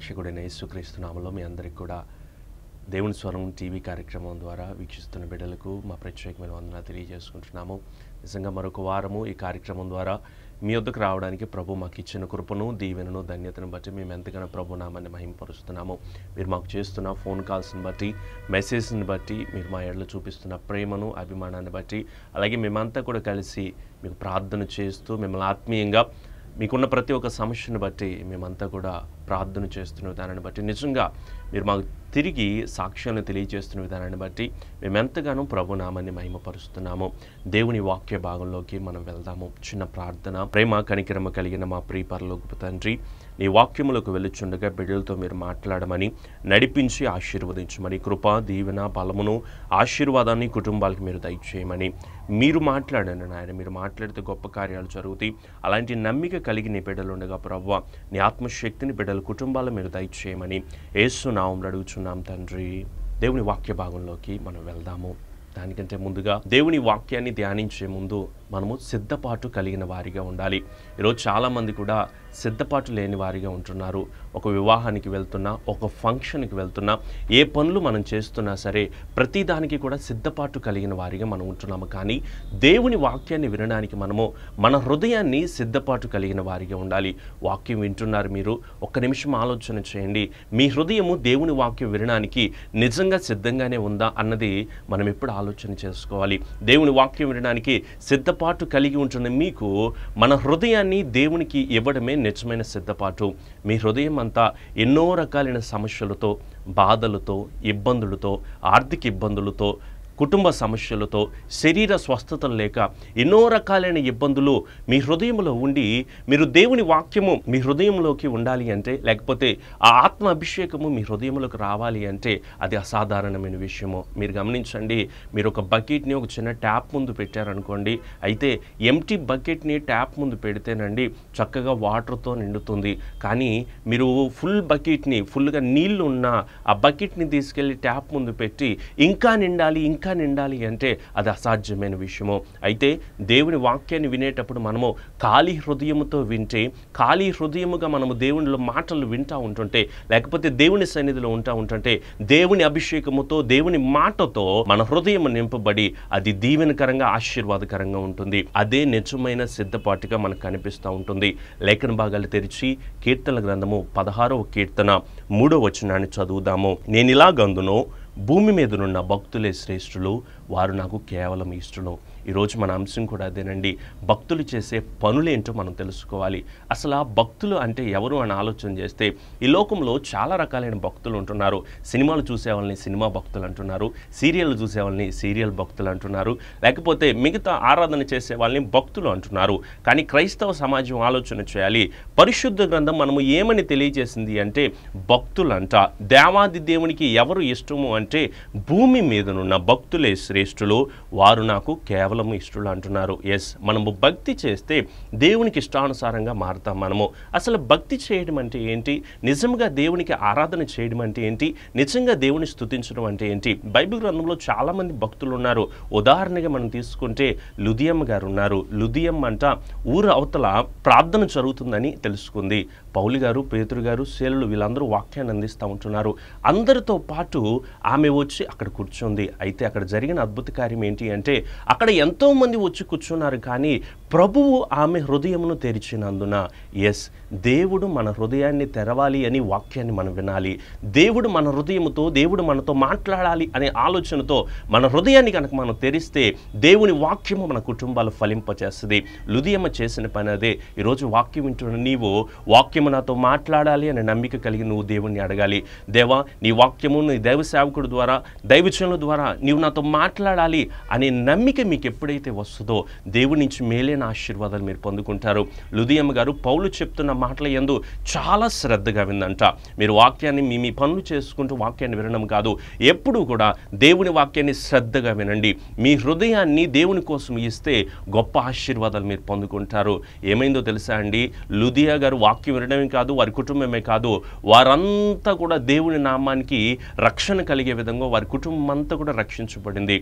రక్షకుడైన యేసుక్రీస్తు నామలో మీ అందరికీ కూడా దేవుని స్వరం టీవీ కార్యక్రమం ద్వారా వీక్షిస్తున్న బిడ్డలకు మా ప్రత్యేకమైన వందన తెలియజేసుకుంటున్నాము నిజంగా మరొక వారము ఈ కార్యక్రమం ద్వారా మీ వద్దకు రావడానికి ప్రభు మాకు ఇచ్చిన కృపను దీవెనను ధన్యతను బట్టి మేము ఎంతగానో ప్రభు నామాన్ని మహింపరుస్తున్నాము మీరు మాకు చేస్తున్న ఫోన్ కాల్స్ని బట్టి మెసేజ్ని బట్టి మీరు మా ఏళ్ళు చూపిస్తున్న ప్రేమను అభిమానాన్ని బట్టి అలాగే మేమంతా కూడా కలిసి మీకు ప్రార్థన చేస్తూ మిమ్మల్ని ఆత్మీయంగా మీకున్న ప్రతి ఒక్క సమస్యను బట్టి మేమంతా కూడా ప్రార్థన చేస్తున్న విధానాన్ని బట్టి నిజంగా మీరు మాకు తిరిగి సాక్ష్యాలను తెలియజేస్తున్న విధానాన్ని బట్టి మేమెంతగానో ప్రభునామాన్ని మహిమపరుస్తున్నాము దేవుని వాక్య భాగంలోకి మనం వెళ్దాము చిన్న ప్రార్థన ప్రేమ కనికరమ కలిగిన మా గొప్ప తండ్రి నీ వాక్యములకు వెలుచుండగా బిడ్డలతో మీరు మాట్లాడమని నడిపించి ఆశీర్వదించమని కృప దీవెన బలమును ఆశీర్వాదాన్ని కుటుంబాలకు మీరు దయచేయమని మీరు మాట్లాడండి నాయన మీరు మాట్లాడితే గొప్ప కార్యాలు జరుగుతాయి అలాంటి నమ్మిక కలిగి నీ బిడ్డలు ఉండగా ప్రవ్వ నీ ఆత్మశక్తిని బిడ్డల కుటుంబాలు మీరు దయచేయమని ఏసునామం అడుగుచున్నాం తండ్రి దేవుని వాక్య భాగంలోకి మనం వెళ్దాము దానికంటే ముందుగా దేవుని వాక్యాన్ని ధ్యానించే ముందు మనము సిద్ధపాటు కలిగిన వారిగా ఉండాలి ఈరోజు చాలామంది కూడా సిద్ధపాటు లేని వారిగా ఉంటున్నారు ఒక వివాహానికి వెళ్తున్నా ఒక ఫంక్షన్కి వెళ్తున్నా ఏ పనులు మనం చేస్తున్నా సరే ప్రతిదానికి కూడా సిద్ధపాటు కలిగిన వారిగా మనం ఉంటున్నాము కానీ దేవుని వాక్యాన్ని వినడానికి మనము మన హృదయాన్ని సిద్ధపాటు కలిగిన వారిగా ఉండాలి వాక్యం వింటున్నారు మీరు ఒక్క నిమిషం ఆలోచన చేయండి మీ హృదయము దేవుని వాక్యం వినడానికి నిజంగా సిద్ధంగానే ఉందా అన్నది మనం ఎప్పుడు ఆలోచన చేసుకోవాలి దేవుని వాక్యం వినడానికి సిద్ధపాటు కలిగి ఉంటున్న మీకు మన హృదయాన్ని దేవునికి ఇవ్వడమే నిజమైన సిద్ధపాటు మీ హృదయం అంతా ఎన్నో రకాలైన సమస్యలతో బాధలతో ఇబ్బందులతో ఆర్థిక ఇబ్బందులతో కుటుంబ సమస్యలతో శరీర స్వస్థతలు లేక ఎన్నో రకాలైన ఇబ్బందులు మీ హృదయంలో ఉండి మీరు దేవుని వాక్యము మీ హృదయంలోకి ఉండాలి అంటే లేకపోతే ఆ ఆత్మ అభిషేకము మీ హృదయంలోకి రావాలి అంటే అది అసాధారణమైన విషయము మీరు గమనించండి మీరు ఒక బకెట్ని ఒక చిన్న ట్యాప్ ముందు పెట్టారనుకోండి అయితే ఎంటీ బకెట్ని ట్యాప్ ముందు పెడితేనండి చక్కగా వాటర్తో నిండుతుంది కానీ మీరు ఫుల్ బకెట్ని ఫుల్గా నీళ్లు ఉన్న ఆ బకెట్ని తీసుకెళ్ళి ట్యాప్ ముందు పెట్టి ఇంకా నిండాలి ఇంకా ఇంకా నిండాలి అంటే అది అసాధ్యమైన విషయము అయితే దేవుని వాక్యాన్ని వినేటప్పుడు మనము ఖాళీ హృదయముతో వింటే ఖాళీ హృదయముగా మనము దేవునిలో మాటలు వింటూ ఉంటుంటే లేకపోతే దేవుని సన్నిధిలో ఉంటా ఉంటుంటే దేవుని అభిషేకముతో దేవుని మాటతో మన హృదయం నింపబడి అది దీవెనకరంగా ఆశీర్వాదకరంగా ఉంటుంది అదే నిజమైన సిద్ధపాటుగా మనకు కనిపిస్తూ ఉంటుంది లేఖన భాగాలు తెరిచి కీర్తన గ్రంథము పదహారవ కీర్తన మూడో వచనాన్ని చదువుదాము నేను ఇలా గందును భూమి మీదనున్న భక్తులే శ్రేష్ఠులు వారు నాకు కేవలం ఇష్టలు ఈరోజు మన అంశం కూడా అదేనండి భక్తులు చేసే పనులేంటో మనం తెలుసుకోవాలి అసలు ఆ భక్తులు అంటే ఎవరు అని ఆలోచన చేస్తే ఈ లోకంలో చాలా రకాలైన భక్తులు ఉంటున్నారు సినిమాలు చూసేవాళ్ళని సినిమా భక్తులు అంటున్నారు సీరియల్ చూసేవాళ్ళని సీరియల్ భక్తులు అంటున్నారు లేకపోతే మిగతా ఆరాధన చేసే వాళ్ళని భక్తులు అంటున్నారు కానీ క్రైస్తవ సమాజం ఆలోచన చేయాలి పరిశుద్ధ గ్రంథం మనము ఏమని తెలియజేసింది అంటే అంట దేవాది దేవునికి ఎవరు ఇష్టము అంటే భూమి మీదనున్న భక్తులే శ్రేష్ఠులు వారు నాకు కేవలం మనము ఇష్టలు అంటున్నారు ఎస్ మనము భక్తి చేస్తే దేవునికి ఇష్టానుసారంగా మారుతాం మనము అసలు భక్తి చేయడం అంటే ఏంటి నిజంగా దేవునికి ఆరాధన చేయడం అంటే ఏంటి నిజంగా దేవుని స్థుతించడం అంటే ఏంటి బైబిల్ గ్రంథంలో చాలామంది భక్తులు ఉన్నారు ఉదాహరణగా మనం తీసుకుంటే లుధియమ్మ గారు ఉన్నారు లుదియమ్మ అంట ఊరు అవతల ప్రార్థన జరుగుతుందని తెలుసుకుంది పౌలి గారు పేతురు గారు శేలులు వీళ్ళందరూ వాక్యాన్ని అందిస్తూ ఉంటున్నారు అందరితో పాటు ఆమె వచ్చి అక్కడ కూర్చుంది అయితే అక్కడ జరిగిన అద్భుత కార్యం ఏంటి అంటే అక్కడ ఎంతోమంది వచ్చి కూర్చున్నారు కానీ ప్రభువు ఆమె హృదయమును తెరిచినందున ఎస్ దేవుడు మన హృదయాన్ని తెరవాలి అని వాక్యాన్ని మనం వినాలి దేవుడు మన హృదయముతో దేవుడు మనతో మాట్లాడాలి అనే ఆలోచనతో మన హృదయాన్ని కనుక మనం తెరిస్తే దేవుని వాక్యము మన కుటుంబాలు ఫలింపచేస్తుంది లుదియమ్మ చేసిన పని అదే ఈరోజు వాక్యం వింటున్న నీవు వాక్యము నాతో మాట్లాడాలి అనే నమ్మిక కలిగి నువ్వు దేవుణ్ణి అడగాలి దేవా నీ వాక్యము నీ దైవ సేవకుడు ద్వారా దైవచనుల ద్వారా నీవు నాతో మాట్లాడాలి అనే నమ్మిక మీకు ఎప్పుడైతే వస్తుందో దేవుడి నుంచి మేలే దీవెన ఆశీర్వాదాలు మీరు పొందుకుంటారు లుదియమ్మ గారు పౌలు చెప్తున్న మాటల ఎందు చాలా శ్రద్ధగా విందంట మీరు వాక్యాన్ని మీ మీ పనులు చేసుకుంటూ వాక్యాన్ని వినడం కాదు ఎప్పుడూ కూడా దేవుని వాక్యాన్ని శ్రద్ధగా వినండి మీ హృదయాన్ని దేవుని కోసం ఇస్తే గొప్ప ఆశీర్వాదాలు మీరు పొందుకుంటారు ఏమైందో తెలుసా అండి లుదియా గారు వాక్యం వినడమే కాదు వారి కుటుంబమే కాదు వారంతా కూడా దేవుని నామానికి రక్షణ కలిగే విధంగా వారి కుటుంబం అంతా కూడా రక్షించబడింది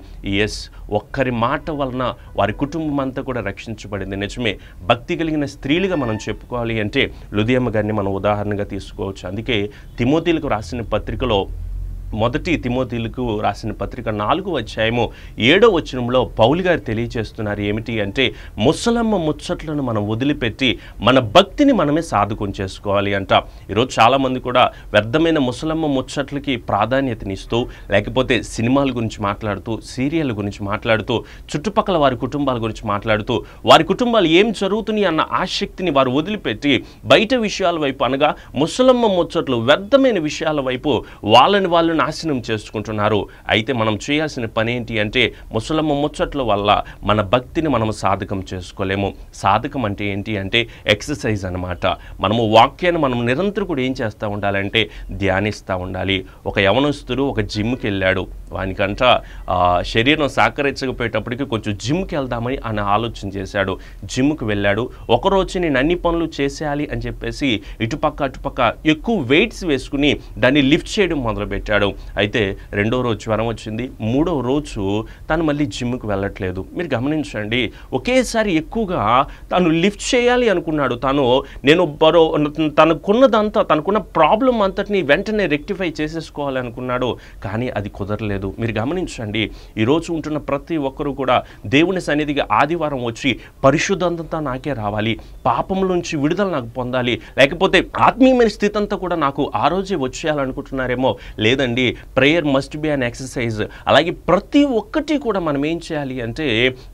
ఎస్ ఒక్కరి మాట వలన వారి కుటుంబం అంతా కూడా రక్షించబడింది వర్ణించబడింది నిజమే భక్తి కలిగిన స్త్రీలుగా మనం చెప్పుకోవాలి అంటే లుధియమ్మ గారిని మనం ఉదాహరణగా తీసుకోవచ్చు అందుకే తిమోతీలకు రాసిన పత్రికలో మొదటి తిమోతిలకు రాసిన పత్రిక నాలుగు అధ్యాయము ఏడో వచనంలో పౌలు గారు తెలియజేస్తున్నారు ఏమిటి అంటే ముసలమ్మ ముచ్చట్లను మనం వదిలిపెట్టి మన భక్తిని మనమే సాధుకొని చేసుకోవాలి అంట ఈరోజు చాలామంది కూడా వ్యర్థమైన ముసలమ్మ ముచ్చట్లకి ప్రాధాన్యతనిస్తూ లేకపోతే సినిమాల గురించి మాట్లాడుతూ సీరియల్ గురించి మాట్లాడుతూ చుట్టుపక్కల వారి కుటుంబాల గురించి మాట్లాడుతూ వారి కుటుంబాలు ఏం జరుగుతున్నాయి అన్న ఆసక్తిని వారు వదిలిపెట్టి బయట విషయాల వైపు అనగా ముసలమ్మ ముచ్చట్లు వ్యర్థమైన విషయాల వైపు వాళ్ళని వాళ్ళని నాశనం చేసుకుంటున్నారు అయితే మనం చేయాల్సిన పని ఏంటి అంటే ముసలమ్మ ముచ్చట్ల వల్ల మన భక్తిని మనం సాధకం చేసుకోలేము సాధకం అంటే ఏంటి అంటే ఎక్సర్సైజ్ అనమాట మనము వాక్యాన్ని మనం నిరంతరం కూడా ఏం చేస్తూ ఉండాలంటే ధ్యానిస్తూ ఉండాలి ఒక యవనస్తుడు ఒక జిమ్కి వెళ్ళాడు వానికంట శరీరం సహకరించకపోయేటప్పటికి కొంచెం జిమ్కి వెళ్దామని ఆయన ఆలోచన చేశాడు జిమ్కి వెళ్ళాడు ఒకరోజు నేను అన్ని పనులు చేసేయాలి అని చెప్పేసి ఇటుపక్క అటుపక్క ఎక్కువ వెయిట్స్ వేసుకుని దాన్ని లిఫ్ట్ చేయడం మొదలుపెట్టాడు వెళ్ళాడు అయితే రెండో రోజు జ్వరం వచ్చింది మూడో రోజు తను మళ్ళీ జిమ్కి వెళ్ళట్లేదు మీరు గమనించండి ఒకేసారి ఎక్కువగా తను లిఫ్ట్ చేయాలి అనుకున్నాడు తను నేను బరో తనకున్నదంతా తనకున్న ప్రాబ్లం అంతటిని వెంటనే రెక్టిఫై చేసేసుకోవాలి అనుకున్నాడు కానీ అది కుదరలేదు మీరు గమనించండి ఈరోజు ఉంటున్న ప్రతి ఒక్కరూ కూడా దేవుని సన్నిధిగా ఆదివారం వచ్చి పరిశుద్ధంతా నాకే రావాలి పాపం నుంచి విడుదల నాకు పొందాలి లేకపోతే ఆత్మీయమైన స్థితి అంతా కూడా నాకు ఆ రోజే వచ్చేయాలనుకుంటున్నారేమో లేదండి చేయండి prayer must be on exercise అలాగే ప్రతి ఒక్కటి కూడా మనం ఏం చేయాలి అంటే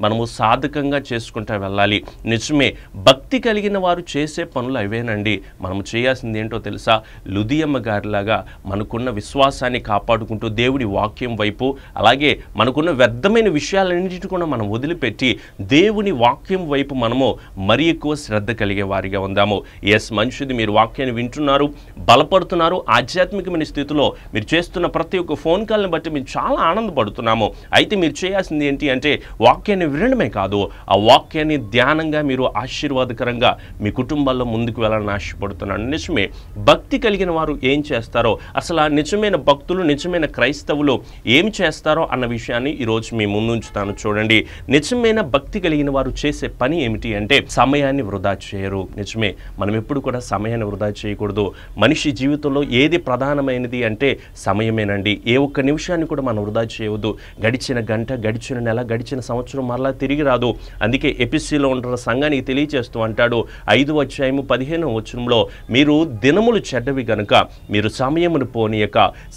మనము సాధకంగా చేసుకుంటూ వెళ్ళాలి నిజమే భక్తి కలిగిన వారు చేసే పనులు అవేనండి మనం చేయాల్సింది ఏంటో తెలుసా లుదియమ్మ గారిలాగా మనకున్న విశ్వాసాన్ని కాపాడుకుంటూ దేవుడి వాక్యం వైపు అలాగే మనకున్న వ్యర్థమైన విషయాలన్నిటి కూడా మనం వదిలిపెట్టి దేవుని వాక్యం వైపు మనము మరీ ఎక్కువ శ్రద్ధ కలిగే వారిగా ఉందాము ఎస్ మనుషుది మీరు వాక్యాన్ని వింటున్నారు బలపడుతున్నారు ఆధ్యాత్మికమైన స్థితిలో మీరు చేస్తున్న వస్తున్న ప్రతి ఒక్క ఫోన్ కాల్ని బట్టి మేము చాలా ఆనందపడుతున్నాము అయితే మీరు చేయాల్సింది ఏంటి అంటే వాక్యాన్ని వినడమే కాదు ఆ వాక్యాన్ని ధ్యానంగా మీరు ఆశీర్వాదకరంగా మీ కుటుంబాల్లో ముందుకు వెళ్ళాలని ఆశపడుతున్నాను నిజమే భక్తి కలిగిన వారు ఏం చేస్తారో అసలు ఆ నిజమైన భక్తులు నిజమైన క్రైస్తవులు ఏమి చేస్తారో అన్న విషయాన్ని ఈరోజు మీ ముందుంచుతాను చూడండి నిజమైన భక్తి కలిగిన వారు చేసే పని ఏమిటి అంటే సమయాన్ని వృధా చేయరు నిజమే మనం ఎప్పుడు కూడా సమయాన్ని వృధా చేయకూడదు మనిషి జీవితంలో ఏది ప్రధానమైనది అంటే సమయం సమయమేనండి ఏ ఒక్క నిమిషాన్ని కూడా మనం వృధా చేయవద్దు గడిచిన గంట గడిచిన నెల గడిచిన సంవత్సరం మరలా తిరిగి రాదు అందుకే ఎపిసిలో ఉంటున్న సంఘానికి తెలియజేస్తూ అంటాడు ఐదు అధ్యాయము పదిహేను వచ్చరంలో మీరు దినములు చెడ్డవి గనుక మీరు సమయమును పోనీయక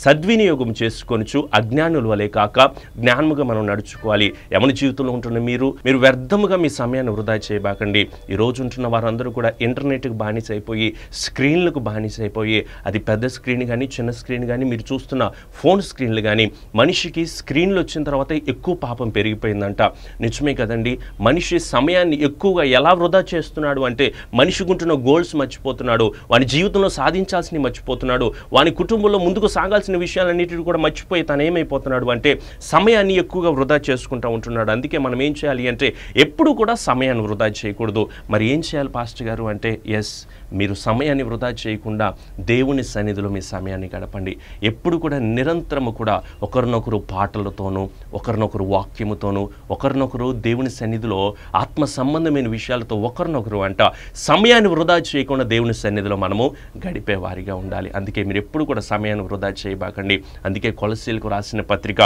సద్వినియోగం చేసుకొనుచు అజ్ఞానుల వలె కాక జ్ఞానముగా మనం నడుచుకోవాలి ఎమని జీవితంలో ఉంటున్న మీరు మీరు వ్యర్థముగా మీ సమయాన్ని వృధా చేయబాకండి ఈరోజు ఉంటున్న వారందరూ కూడా ఇంటర్నెట్కి బానిసైపోయి స్క్రీన్లకు బానిసైపోయి అది పెద్ద స్క్రీన్ కానీ చిన్న స్క్రీన్ కానీ మీరు చూస్తున్నారు చూస్తున్న ఫోన్ స్క్రీన్లు కానీ మనిషికి స్క్రీన్లు వచ్చిన తర్వాత ఎక్కువ పాపం పెరిగిపోయిందంట నిజమే కదండి మనిషి సమయాన్ని ఎక్కువగా ఎలా వృధా చేస్తున్నాడు అంటే మనిషికి ఉంటున్న గోల్స్ మర్చిపోతున్నాడు వాని జీవితంలో సాధించాల్సినవి మర్చిపోతున్నాడు వాని కుటుంబంలో ముందుకు సాగాల్సిన విషయాలన్నిటిని కూడా మర్చిపోయి తను ఏమైపోతున్నాడు అంటే సమయాన్ని ఎక్కువగా వృధా చేసుకుంటూ ఉంటున్నాడు అందుకే మనం ఏం చేయాలి అంటే ఎప్పుడు కూడా సమయాన్ని వృధా చేయకూడదు మరి ఏం చేయాలి పాస్టర్ గారు అంటే ఎస్ మీరు సమయాన్ని వృధా చేయకుండా దేవుని సన్నిధిలో మీ సమయాన్ని గడపండి ఎప్పుడు ఎప్పుడు కూడా నిరంతరము కూడా ఒకరినొకరు పాటలతోనూ ఒకరినొకరు వాక్యముతోనూ ఒకరినొకరు దేవుని సన్నిధిలో ఆత్మ సంబంధమైన విషయాలతో ఒకరినొకరు అంట సమయాన్ని వృధా చేయకుండా దేవుని సన్నిధిలో మనము గడిపేవారిగా ఉండాలి అందుకే మీరు ఎప్పుడు కూడా సమయాన్ని వృధా చేయబాకండి అందుకే కొలసీలకు రాసిన పత్రిక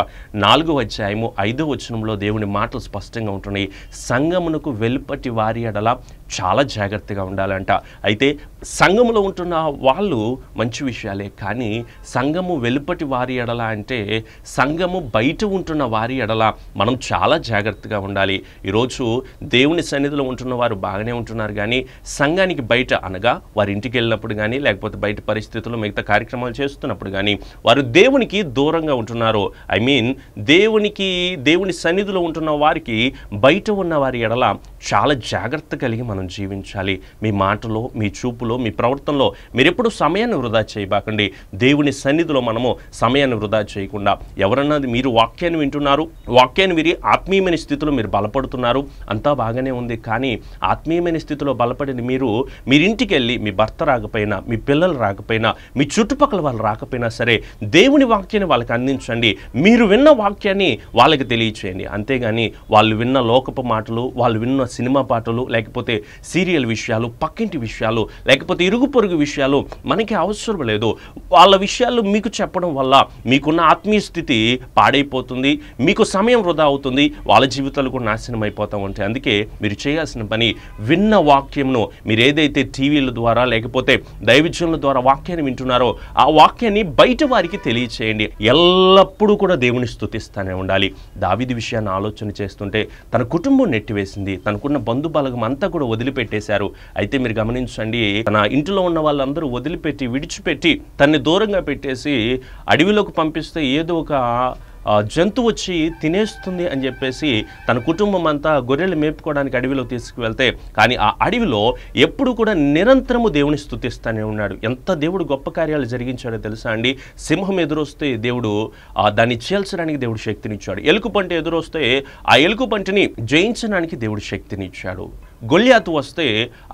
నాలుగో అధ్యాయము ఐదో వచనంలో దేవుని మాటలు స్పష్టంగా ఉంటున్నాయి సంగమునకు వెలుపటి వారి అడల చాలా జాగ్రత్తగా ఉండాలంట అయితే సంఘంలో ఉంటున్న వాళ్ళు మంచి విషయాలే కానీ సంఘము వెలుపటి వారి ఎడల అంటే సంఘము బయట ఉంటున్న వారి ఎడల మనం చాలా జాగ్రత్తగా ఉండాలి ఈరోజు దేవుని సన్నిధిలో ఉంటున్న వారు బాగానే ఉంటున్నారు కానీ సంఘానికి బయట అనగా వారి ఇంటికి వెళ్ళినప్పుడు కానీ లేకపోతే బయట పరిస్థితులు మిగతా కార్యక్రమాలు చేస్తున్నప్పుడు కానీ వారు దేవునికి దూరంగా ఉంటున్నారు ఐ మీన్ దేవునికి దేవుని సన్నిధిలో ఉంటున్న వారికి బయట ఉన్న వారి ఎడల చాలా జాగ్రత్త కలిగి మనం మనం జీవించాలి మీ మాటలో మీ చూపులో మీ ప్రవర్తనలో ఎప్పుడు సమయాన్ని వృధా చేయబాకండి దేవుని సన్నిధిలో మనము సమయాన్ని వృధా చేయకుండా ఎవరన్నా మీరు వాక్యాన్ని వింటున్నారు వాక్యాన్ని విరి ఆత్మీయమైన స్థితిలో మీరు బలపడుతున్నారు అంతా బాగానే ఉంది కానీ ఆత్మీయమైన స్థితిలో బలపడిన మీరు మీరింటికి వెళ్ళి మీ భర్త రాకపోయినా మీ పిల్లలు రాకపోయినా మీ చుట్టుపక్కల వాళ్ళు రాకపోయినా సరే దేవుని వాక్యాన్ని వాళ్ళకి అందించండి మీరు విన్న వాక్యాన్ని వాళ్ళకి తెలియచేయండి అంతేగాని వాళ్ళు విన్న లోకపు మాటలు వాళ్ళు విన్న సినిమా పాటలు లేకపోతే సీరియల్ విషయాలు పక్కింటి విషయాలు లేకపోతే ఇరుగు పొరుగు విషయాలు మనకి అవసరం లేదు వాళ్ళ విషయాలు మీకు చెప్పడం వల్ల మీకున్న ఆత్మీయ స్థితి పాడైపోతుంది మీకు సమయం వృధా అవుతుంది వాళ్ళ జీవితాలు కూడా నాశనం అయిపోతూ ఉంటాయి అందుకే మీరు చేయాల్సిన పని విన్న వాక్యంను మీరు ఏదైతే టీవీల ద్వారా లేకపోతే దైవజ్యంల ద్వారా వాక్యాన్ని వింటున్నారో ఆ వాక్యాన్ని బయట వారికి తెలియచేయండి ఎల్లప్పుడూ కూడా దేవుని స్థుతిస్తూనే ఉండాలి దావిది విషయాన్ని ఆలోచన చేస్తుంటే తన కుటుంబం నెట్టివేసింది తనకున్న బంధుబలగం అంతా కూడా వదిలిపెట్టేశారు అయితే మీరు గమనించండి తన ఇంటిలో ఉన్న వాళ్ళందరూ వదిలిపెట్టి విడిచిపెట్టి తన్ని దూరంగా పెట్టేసి అడవిలోకి పంపిస్తే ఏదో ఒక జంతువు వచ్చి తినేస్తుంది అని చెప్పేసి తన కుటుంబం అంతా గొర్రెలు మేపుకోవడానికి అడవిలో తీసుకువెళ్తే కానీ ఆ అడవిలో ఎప్పుడు కూడా నిరంతరము దేవుని స్థుతిస్తూనే ఉన్నాడు ఎంత దేవుడు గొప్ప కార్యాలు జరిగించాడో తెలుసా అండి సింహం ఎదురొస్తే దేవుడు దాన్ని చేల్చడానికి దేవుడు శక్తినిచ్చాడు ఎలుకు పంట ఎదురొస్తే ఆ ఎలుకు పంటని జయించడానికి దేవుడు శక్తినిచ్చాడు గొల్యాతు వస్తే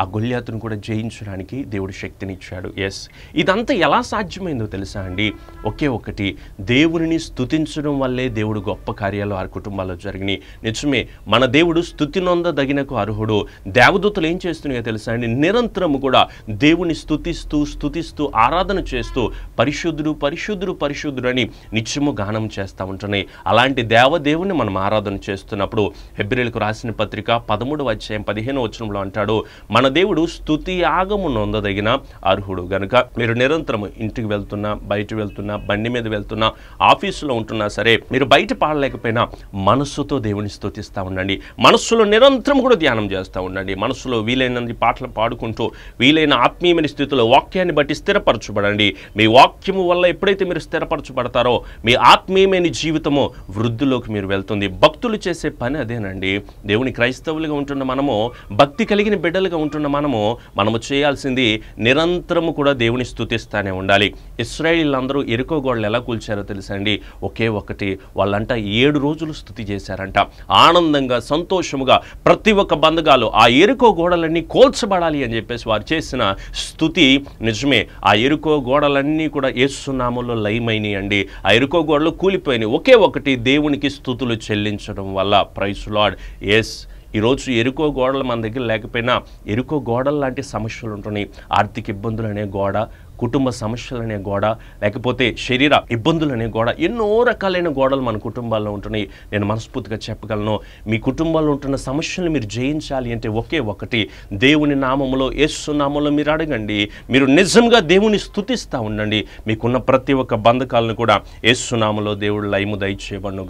ఆ గొల్యాతును కూడా జయించడానికి దేవుడు శక్తినిచ్చాడు ఎస్ ఇదంతా ఎలా సాధ్యమైందో తెలుసా అండి ఒకే ఒకటి దేవుడిని స్థుతించడం వల్లే దేవుడు గొప్ప కార్యాలు ఆ కుటుంబాల్లో జరిగినాయి నిజమే మన దేవుడు స్థుతి నొందదగినకు అర్హుడు దేవదూతలు ఏం చేస్తున్నాయో తెలుసా అండి నిరంతరము కూడా దేవుని స్థుతిస్తూ స్థుతిస్తూ ఆరాధన చేస్తూ పరిశుద్ధుడు పరిశుద్ధుడు పరిశుద్ధుడు అని నిత్యము గానం చేస్తూ ఉంటున్నాయి అలాంటి దేవదేవుని మనం ఆరాధన చేస్తున్నప్పుడు హెబ్రిల్కు రాసిన పత్రిక పదమూడు అధ్యాయం పదిహేను పదిహేను వచ్చినప్పుడు అంటాడు మన దేవుడు స్థుతి యాగము నొందదగిన అర్హుడు గనుక మీరు నిరంతరం ఇంటికి వెళ్తున్నా బయట వెళ్తున్నా బండి మీద వెళ్తున్నా ఆఫీసులో ఉంటున్నా సరే మీరు బయట పాడలేకపోయినా మనస్సుతో దేవుని స్థుతిస్తూ ఉండండి మనస్సులో నిరంతరం కూడా ధ్యానం చేస్తూ ఉండండి మనస్సులో వీలైనంత పాటలు పాడుకుంటూ వీలైన ఆత్మీయమైన స్థితిలో వాక్యాన్ని బట్టి స్థిరపరచబడండి మీ వాక్యము వల్ల ఎప్పుడైతే మీరు స్థిరపరచబడతారో మీ ఆత్మీయమైన జీవితము వృద్ధిలోకి మీరు వెళ్తుంది భక్తులు చేసే పని అదేనండి దేవుని క్రైస్తవులుగా ఉంటున్న మనము భక్తి కలిగిన బిడ్డలుగా ఉంటున్న మనము మనము చేయాల్సింది నిరంతరము కూడా దేవుని స్థుతిస్తూనే ఉండాలి ఇస్రాయిలందరూ ఎరుకో గోడలు ఎలా కూల్చారో తెలుసండి ఒకే ఒకటి వాళ్ళంట ఏడు రోజులు స్థుతి చేశారంట ఆనందంగా సంతోషముగా ప్రతి ఒక్క బంధకాలు ఆ ఎరుకో గోడలన్నీ కోల్చబడాలి అని చెప్పేసి వారు చేసిన స్థుతి నిజమే ఆ ఎరుకో గోడలన్నీ కూడా ఏసునామంలో అండి ఆ ఎరుకో గోడలు కూలిపోయినాయి ఒకే ఒకటి దేవునికి స్థుతులు చెల్లించడం వల్ల ప్రైస్ లాడ్ ఎస్ ఈరోజు ఎరుకో గోడలు మన దగ్గర లేకపోయినా ఎరుకో గోడలు లాంటి సమస్యలు ఉంటున్నాయి ఆర్థిక ఇబ్బందులు అనే గోడ కుటుంబ సమస్యలనే గోడ లేకపోతే శరీర ఇబ్బందులనే గోడ ఎన్నో రకాలైన గోడలు మన కుటుంబాల్లో ఉంటున్నాయి నేను మనస్ఫూర్తిగా చెప్పగలను మీ కుటుంబాల్లో ఉంటున్న సమస్యలను మీరు జయించాలి అంటే ఒకే ఒకటి దేవుని నామంలో యేసు నామంలో మీరు అడగండి మీరు నిజంగా దేవుని స్థుతిస్తూ ఉండండి మీకున్న ప్రతి ఒక్క బంధకాలను కూడా యేసు నామంలో దేవుడు లైము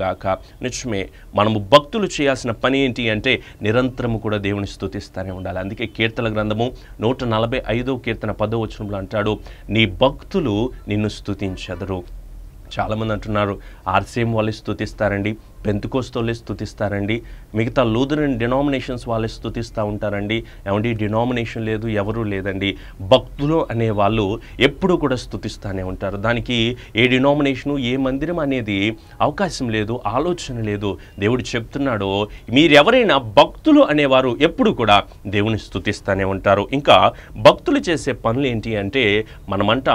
గాక నిజమే మనము భక్తులు చేయాల్సిన పని ఏంటి అంటే నిరంతరము కూడా దేవుని స్థుతిస్తూనే ఉండాలి అందుకే కీర్తన గ్రంథము నూట నలభై ఐదో కీర్తన పదో వచనంలో అంటాడు నీ భక్తులు నిన్ను స్థుతించెదరు చాలామంది అంటున్నారు ఆర్సీఎం వాళ్ళు స్థుతిస్తారండి పెంతుకోస్తోళ్ళే స్థుతిస్తారండి మిగతా లూథరన్ డినామినేషన్స్ వాళ్ళే స్థుతిస్తూ ఉంటారండి ఏమండి డినామినేషన్ లేదు ఎవరూ లేదండి భక్తులు అనే వాళ్ళు ఎప్పుడూ కూడా స్థుతిస్తూనే ఉంటారు దానికి ఏ డినామినేషను ఏ మందిరం అనేది అవకాశం లేదు ఆలోచన లేదు దేవుడు చెప్తున్నాడో మీరెవరైనా భక్తులు అనేవారు ఎప్పుడు కూడా దేవుని స్థుతిస్తూనే ఉంటారు ఇంకా భక్తులు చేసే పనులు ఏంటి అంటే మనమంట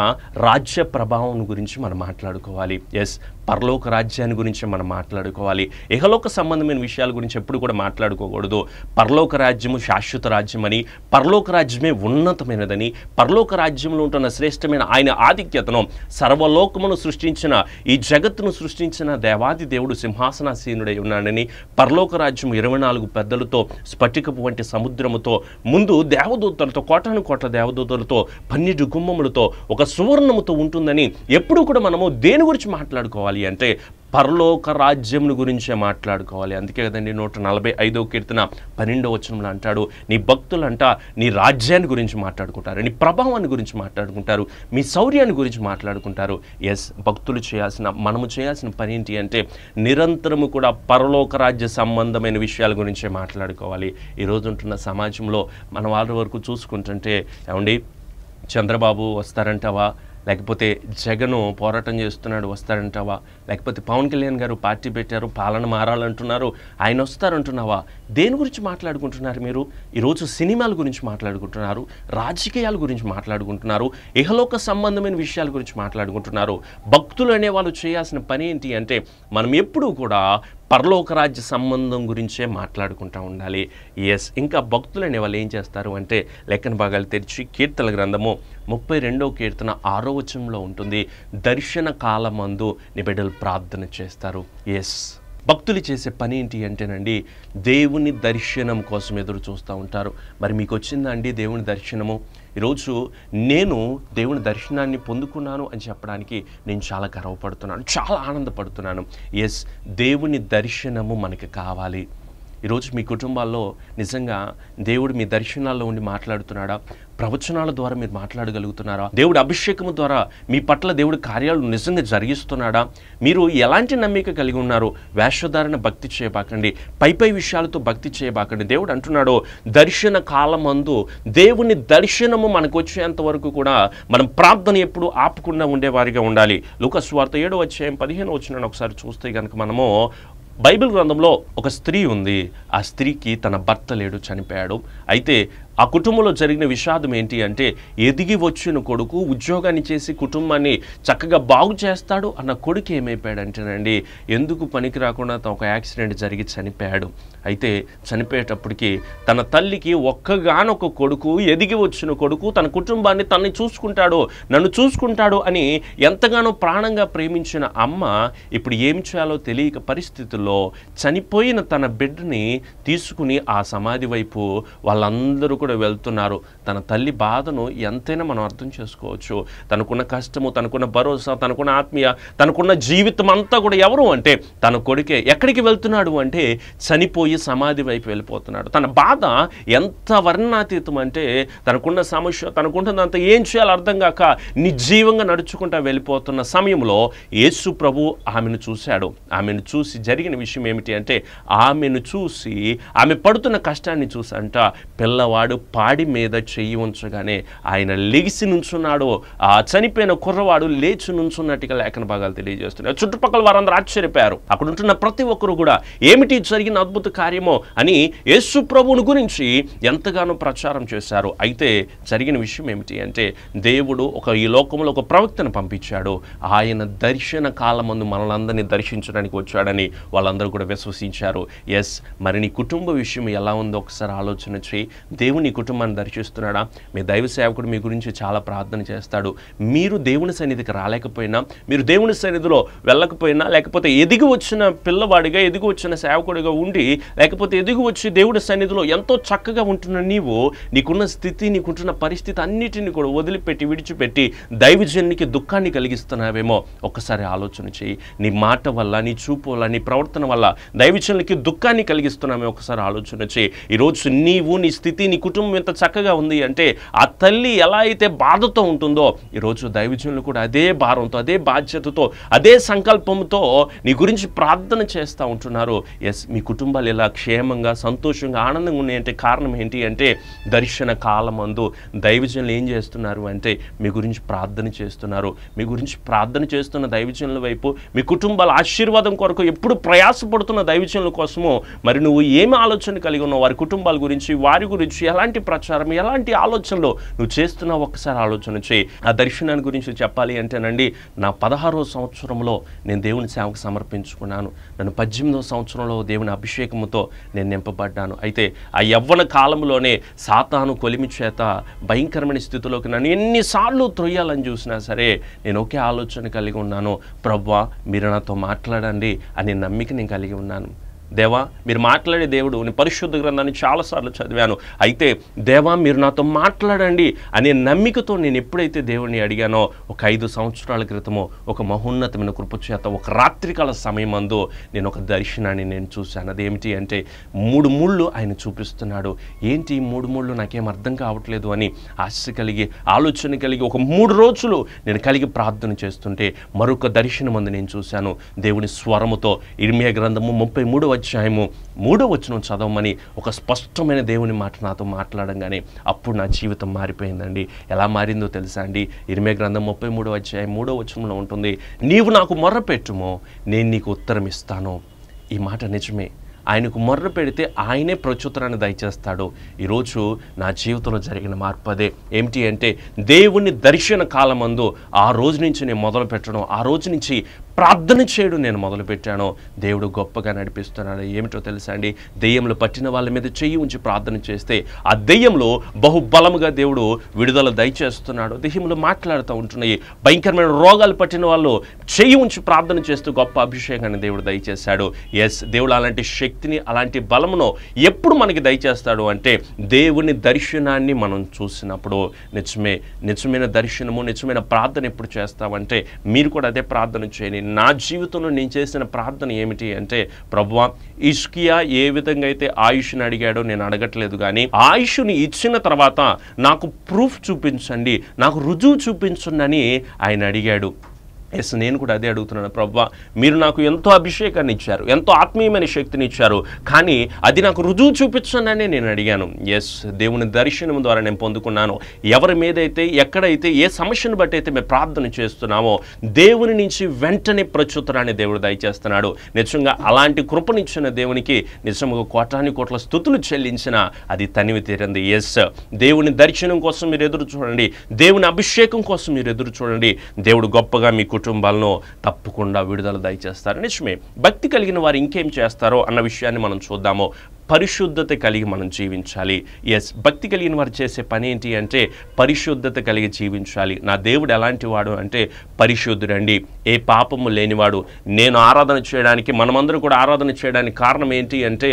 రాజ్య ప్రభావం గురించి మనం మాట్లాడుకోవాలి ఎస్ పరలోక రాజ్యాన్ని గురించి మనం మాట్లాడుకోవాలి ఇహలోక సంబంధమైన విషయాల గురించి ఎప్పుడు కూడా మాట్లాడుకోకూడదు పరలోక రాజ్యము శాశ్వత రాజ్యమని పరలోక రాజ్యమే ఉన్నతమైనదని పరలోక రాజ్యంలో ఉంటున్న శ్రేష్టమైన ఆయన ఆధిక్యతను సర్వలోకమును సృష్టించిన ఈ జగత్తును సృష్టించిన దేవాది దేవుడు సింహాసనాసీనుడై ఉన్నాడని పరలోక రాజ్యం ఇరవై నాలుగు పెద్దలతో స్ఫటికపు వంటి సముద్రముతో ముందు దేవదూతలతో కోటాను కోట దేవదూతలతో పన్నెండు గుమ్మములతో ఒక సువర్ణముతో ఉంటుందని ఎప్పుడు కూడా మనము దేని గురించి మాట్లాడుకోవాలి మాట్లాడుకోవాలి అంటే పరలోక రాజ్యమును గురించే మాట్లాడుకోవాలి అందుకే కదండి నూట నలభై ఐదో కీర్తన పన్నెండో వచనంలో అంటాడు నీ అంట నీ రాజ్యాన్ని గురించి మాట్లాడుకుంటారు నీ ప్రభావాన్ని గురించి మాట్లాడుకుంటారు మీ శౌర్యాన్ని గురించి మాట్లాడుకుంటారు ఎస్ భక్తులు చేయాల్సిన మనము చేయాల్సిన పని ఏంటి అంటే నిరంతరము కూడా పరలోక రాజ్య సంబంధమైన విషయాల గురించే మాట్లాడుకోవాలి ఈరోజు ఉంటున్న సమాజంలో మన వాళ్ళ వరకు చూసుకుంటుంటే ఏమండి చంద్రబాబు వస్తారంటావా లేకపోతే జగను పోరాటం చేస్తున్నాడు వస్తాడంటావా లేకపోతే పవన్ కళ్యాణ్ గారు పార్టీ పెట్టారు పాలన మారాలంటున్నారు ఆయన వస్తారంటున్నావా దేని గురించి మాట్లాడుకుంటున్నారు మీరు ఈరోజు సినిమాల గురించి మాట్లాడుకుంటున్నారు రాజకీయాల గురించి మాట్లాడుకుంటున్నారు ఇహలోక సంబంధమైన విషయాల గురించి మాట్లాడుకుంటున్నారు భక్తులు అనే వాళ్ళు చేయాల్సిన పని ఏంటి అంటే మనం ఎప్పుడూ కూడా పరలోకరాజ్య సంబంధం గురించే మాట్లాడుకుంటూ ఉండాలి ఎస్ ఇంకా భక్తులు అనే వాళ్ళు ఏం చేస్తారు అంటే లెక్కన భాగాలు తెరిచి కీర్తన గ్రంథము ముప్పై రెండో కీర్తన ఆరో ఉంటుంది దర్శన కాలమందు నిబిడలు ప్రార్థన చేస్తారు ఎస్ భక్తులు చేసే పని ఏంటి అంటేనండి దేవుని దర్శనం కోసం ఎదురు చూస్తూ ఉంటారు మరి మీకు వచ్చిందండి దేవుని దర్శనము ఈరోజు నేను దేవుని దర్శనాన్ని పొందుకున్నాను అని చెప్పడానికి నేను చాలా గర్వపడుతున్నాను చాలా ఆనందపడుతున్నాను ఎస్ దేవుని దర్శనము మనకి కావాలి ఈరోజు మీ కుటుంబాల్లో నిజంగా దేవుడు మీ దర్శనాల్లో ఉండి మాట్లాడుతున్నాడా ప్రవచనాల ద్వారా మీరు మాట్లాడగలుగుతున్నారా దేవుడు అభిషేకము ద్వారా మీ పట్ల దేవుడి కార్యాలు నిజంగా జరిగిస్తున్నాడా మీరు ఎలాంటి నమ్మిక కలిగి ఉన్నారు వేషధారణ భక్తి చేయబాకండి పై పై విషయాలతో భక్తి చేయబాకండి దేవుడు అంటున్నాడు దర్శన కాలమందు దేవుని దర్శనము మనకు వచ్చేంత వరకు కూడా మనం ప్రార్థన ఎప్పుడు ఆపకుండా ఉండేవారిగా ఉండాలి లుకస్వార్త ఏడు అధ్యాయం పదిహేను వచ్చిన ఒకసారి చూస్తే కనుక మనము బైబిల్ గ్రంథంలో ఒక స్త్రీ ఉంది ఆ స్త్రీకి తన భర్త లేడు చనిపోయాడు అయితే ఆ కుటుంబంలో జరిగిన విషాదం ఏంటి అంటే ఎదిగి వచ్చిన కొడుకు ఉద్యోగాన్ని చేసి కుటుంబాన్ని చక్కగా బాగు చేస్తాడు అన్న కొడుకు ఏమైపోయాడంటేనండి ఎందుకు పనికి రాకుండా తన ఒక యాక్సిడెంట్ జరిగి చనిపోయాడు అయితే చనిపోయేటప్పటికి తన తల్లికి ఒక్కగానొక కొడుకు ఎదిగి వచ్చిన కొడుకు తన కుటుంబాన్ని తనని చూసుకుంటాడు నన్ను చూసుకుంటాడు అని ఎంతగానో ప్రాణంగా ప్రేమించిన అమ్మ ఇప్పుడు ఏం చేయాలో తెలియక పరిస్థితుల్లో చనిపోయిన తన బిడ్డని తీసుకుని ఆ సమాధి వైపు వాళ్ళందరూ కూడా వెళ్తున్నారు తన తల్లి బాధను ఎంతైనా మనం అర్థం చేసుకోవచ్చు తనకున్న కష్టము తనకున్న భరోసా తనకున్న ఆత్మీయ తనకున్న జీవితం అంతా కూడా ఎవరు అంటే తన కొడుకే ఎక్కడికి వెళ్తున్నాడు అంటే చనిపోయి సమాధి వైపు వెళ్ళిపోతున్నాడు తన బాధ ఎంత వర్ణాతీతం అంటే తనకున్న సమస్య తనకుంటుందంత ఏం చేయాలో అర్థం కాక నిజీవంగా నడుచుకుంటా వెళ్ళిపోతున్న సమయంలో యేసు ప్రభు ఆమెను చూశాడు ఆమెను చూసి జరిగిన విషయం ఏమిటి అంటే ఆమెను చూసి ఆమె పడుతున్న కష్టాన్ని అంట పిల్లవాడు కుర్రవాడు పాడి మీద చెయ్యి ఉంచగానే ఆయన లెగిసి నుంచున్నాడు ఆ చనిపోయిన కుర్రవాడు లేచి నుంచున్నట్టుగా లేఖన భాగాలు తెలియజేస్తున్నాయి చుట్టుపక్కల వారందరూ ఆశ్చర్యపోయారు అక్కడ ఉంటున్న ప్రతి ఒక్కరు కూడా ఏమిటి జరిగిన అద్భుత కార్యమో అని యేసు ప్రభువుని గురించి ఎంతగానో ప్రచారం చేశారు అయితే జరిగిన విషయం ఏమిటి అంటే దేవుడు ఒక ఈ లోకంలో ఒక ప్రవక్తను పంపించాడు ఆయన దర్శన కాలం ముందు మనలందరినీ దర్శించడానికి వచ్చాడని వాళ్ళందరూ కూడా విశ్వసించారు ఎస్ మరి నీ కుటుంబ విషయం ఎలా ఉందో ఒకసారి ఆలోచన చేయి దేవుని నీ కుటుంబాన్ని దర్శిస్తున్నాడా మీ దైవ సేవకుడు మీ గురించి చాలా ప్రార్థన చేస్తాడు మీరు దేవుని సన్నిధికి రాలేకపోయినా మీరు దేవుని సన్నిధిలో వెళ్ళకపోయినా లేకపోతే ఎదిగి వచ్చిన పిల్లవాడిగా ఎదిగి వచ్చిన సేవకుడిగా ఉండి లేకపోతే ఎదిగి వచ్చి దేవుడి సన్నిధిలో ఎంతో చక్కగా ఉంటున్న నీవు నీకున్న స్థితి నీకుంటున్న పరిస్థితి అన్నిటిని కూడా వదిలిపెట్టి విడిచిపెట్టి దైవజన్యకి దుఃఖాన్ని కలిగిస్తున్నావేమో ఒక్కసారి ఆలోచన చేయి నీ మాట వల్ల నీ చూపు వల్ల నీ ప్రవర్తన వల్ల దైవజనులకి దుఃఖాన్ని కలిగిస్తున్నామే ఒకసారి ఆలోచన చేయి ఈరోజు నీవు నీ స్థితి నీ కుటుంబం ఇంత చక్కగా ఉంది అంటే ఆ తల్లి ఎలా అయితే బాధతో ఉంటుందో ఈరోజు దైవజనులు కూడా అదే భారంతో అదే బాధ్యతతో అదే సంకల్పంతో నీ గురించి ప్రార్థన చేస్తూ ఉంటున్నారు ఎస్ మీ కుటుంబాలు ఇలా క్షేమంగా సంతోషంగా ఆనందంగా ఉన్నాయంటే కారణం ఏంటి అంటే దర్శన కాలమందు దైవజనులు ఏం చేస్తున్నారు అంటే మీ గురించి ప్రార్థన చేస్తున్నారు మీ గురించి ప్రార్థన చేస్తున్న దైవజనుల వైపు మీ కుటుంబాల ఆశీర్వాదం కొరకు ఎప్పుడు ప్రయాసపడుతున్న దైవజనుల కోసము మరి నువ్వు ఏమి ఆలోచన కలిగి ఉన్నావు వారి కుటుంబాల గురించి వారి గురించి ఎలా ఎలాంటి ప్రచారం ఎలాంటి ఆలోచనలు నువ్వు చేస్తున్నావు ఒక్కసారి ఆలోచన చేయి ఆ దర్శనాన్ని గురించి చెప్పాలి అంటేనండి నా పదహారో సంవత్సరంలో నేను దేవుని సేవకు సమర్పించుకున్నాను నన్ను పద్దెనిమిదో సంవత్సరంలో దేవుని అభిషేకముతో నేను నింపబడ్డాను అయితే ఆ యవ్వన కాలంలోనే సాతాను కొలిమి చేత భయంకరమైన స్థితిలోకి నన్ను ఎన్నిసార్లు త్రొయ్యాలని చూసినా సరే నేను ఒకే ఆలోచన కలిగి ఉన్నాను ప్రవ్వా మీరు నాతో మాట్లాడండి అనే నమ్మిక నేను కలిగి ఉన్నాను దేవా మీరు మాట్లాడే దేవుడు నేను పరిశుద్ధ గ్రంథాన్ని చాలాసార్లు చదివాను అయితే దేవా మీరు నాతో మాట్లాడండి అనే నమ్మికతో నేను ఎప్పుడైతే దేవుడిని అడిగానో ఒక ఐదు సంవత్సరాల క్రితమో ఒక మహోన్నతమైన కృపచేత ఒక రాత్రికాల సమయం అందు నేను ఒక దర్శనాన్ని నేను చూశాను అదేమిటి అంటే మూడు ముళ్ళు ఆయన చూపిస్తున్నాడు ఏంటి ఈ మూడు ముళ్ళు నాకేం అర్థం కావట్లేదు అని ఆశ కలిగి ఆలోచన కలిగి ఒక మూడు రోజులు నేను కలిగి ప్రార్థన చేస్తుంటే మరొక దర్శనం అందు నేను చూశాను దేవుని స్వరముతో ఇర్మియా గ్రంథము ముప్పై మూడు అధ్యాయము మూడో వచ్చిన చదవమని ఒక స్పష్టమైన దేవుని మాట నాతో మాట్లాడంగానే అప్పుడు నా జీవితం మారిపోయిందండి ఎలా మారిందో తెలుసా అండి ఇరిమే గ్రంథం ముప్పై మూడో అధ్యాయం మూడో వచనంలో ఉంటుంది నీవు నాకు మొర్ర పెట్టుమో నేను నీకు ఉత్తరం ఇస్తాను ఈ మాట నిజమే ఆయనకు మొర్ర పెడితే ఆయనే ప్రచుతరాన్ని దయచేస్తాడు ఈరోజు నా జీవితంలో జరిగిన మార్పు అదే ఏమిటి అంటే దేవుని దర్శన కాలమందు ఆ రోజు నుంచి నేను మొదలు పెట్టడం ఆ రోజు నుంచి ప్రార్థన చేయడం నేను మొదలుపెట్టాను దేవుడు గొప్పగా నడిపిస్తున్నాడు ఏమిటో తెలుసా అండి దెయ్యంలో పట్టిన వాళ్ళ మీద చెయ్యి ఉంచి ప్రార్థన చేస్తే ఆ దెయ్యంలో బహుబలముగా దేవుడు విడుదల దయచేస్తున్నాడు దెయ్యంలో మాట్లాడుతూ ఉంటున్నాయి భయంకరమైన రోగాలు పట్టిన వాళ్ళు చెయ్యి ఉంచి ప్రార్థన చేస్తూ గొప్ప అభిషేకాన్ని దేవుడు దయచేశాడు ఎస్ దేవుడు అలాంటి శక్తిని అలాంటి బలమును ఎప్పుడు మనకి దయచేస్తాడు అంటే దేవుని దర్శనాన్ని మనం చూసినప్పుడు నిజమే నిజమైన దర్శనము నిజమైన ప్రార్థన ఎప్పుడు చేస్తామంటే మీరు కూడా అదే ప్రార్థన చేయని నా జీవితంలో నేను చేసిన ప్రార్థన ఏమిటి అంటే ప్రభువా ఇష్కియా ఏ విధంగా అయితే ఆయుష్ని అడిగాడో నేను అడగట్లేదు కానీ ఆయుష్ని ఇచ్చిన తర్వాత నాకు ప్రూఫ్ చూపించండి నాకు రుజువు చూపించండి ఆయన అడిగాడు ఎస్ నేను కూడా అదే అడుగుతున్నాను ప్రవ్వా మీరు నాకు ఎంతో అభిషేకాన్ని ఇచ్చారు ఎంతో ఆత్మీయమైన శక్తిని ఇచ్చారు కానీ అది నాకు రుజువు చూపించననే నేను అడిగాను ఎస్ దేవుని దర్శనం ద్వారా నేను పొందుకున్నాను ఎవరి మీదైతే ఎక్కడైతే ఏ సమస్యను బట్టి అయితే మేము ప్రార్థన చేస్తున్నామో దేవుని నుంచి వెంటనే ప్రచుత్తరాన్ని దేవుడు దయచేస్తున్నాడు నిజంగా అలాంటి కృపనిచ్చిన దేవునికి నిజంగా కోటాని కోట్ల స్థుతులు చెల్లించిన అది తనివి తీరింది ఎస్ దేవుని దర్శనం కోసం మీరు ఎదురు చూడండి దేవుని అభిషేకం కోసం మీరు ఎదురు చూడండి దేవుడు గొప్పగా మీకు కుటుంబాలను తప్పకుండా విడుదల దయచేస్తారు నిజమే భక్తి కలిగిన వారు ఇంకేం చేస్తారో అన్న విషయాన్ని మనం చూద్దాము పరిశుద్ధత కలిగి మనం జీవించాలి ఎస్ భక్తి కలిగిన వారు చేసే పని ఏంటి అంటే పరిశుద్ధత కలిగి జీవించాలి నా దేవుడు ఎలాంటి వాడు అంటే పరిశుద్ధుడండి ఏ పాపము లేనివాడు నేను ఆరాధన చేయడానికి మనమందరం కూడా ఆరాధన చేయడానికి కారణం ఏంటి అంటే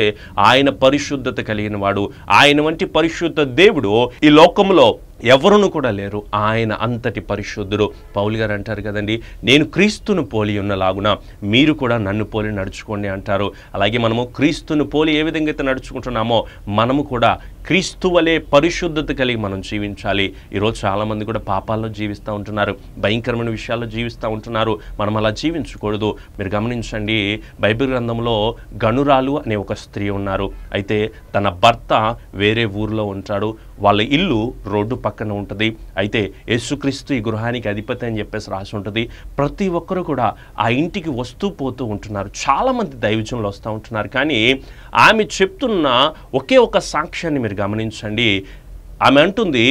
ఆయన పరిశుద్ధత కలిగిన వాడు ఆయన వంటి పరిశుద్ధ దేవుడు ఈ లోకంలో ఎవరును కూడా లేరు ఆయన అంతటి పరిశుద్ధుడు పౌలు గారు అంటారు కదండి నేను క్రీస్తును పోలి ఉన్నలాగున మీరు కూడా నన్ను పోలి నడుచుకోండి అంటారు అలాగే మనము క్రీస్తును పోలి ఏ విధంగా అయితే నడుచుకుంటున్నామో మనము కూడా క్రీస్తు వలె పరిశుద్ధత కలిగి మనం జీవించాలి ఈరోజు చాలామంది కూడా పాపాల్లో జీవిస్తూ ఉంటున్నారు భయంకరమైన విషయాల్లో జీవిస్తూ ఉంటున్నారు మనం అలా జీవించకూడదు మీరు గమనించండి బైబిల్ గ్రంథంలో గనురాలు అనే ఒక స్త్రీ ఉన్నారు అయితే తన భర్త వేరే ఊర్లో ఉంటాడు వాళ్ళ ఇల్లు రోడ్డు పక్కన ఉంటుంది అయితే యేసుక్రీస్తు ఈ గృహానికి అధిపతి అని చెప్పేసి రాసి ఉంటుంది ప్రతి ఒక్కరు కూడా ఆ ఇంటికి వస్తూ పోతూ ఉంటున్నారు చాలామంది దైవజంలో వస్తూ ఉంటున్నారు కానీ ఆమె చెప్తున్న ఒకే ఒక సాక్ష్యాన్ని మీరు గమనించండి ఆమె అంటుంది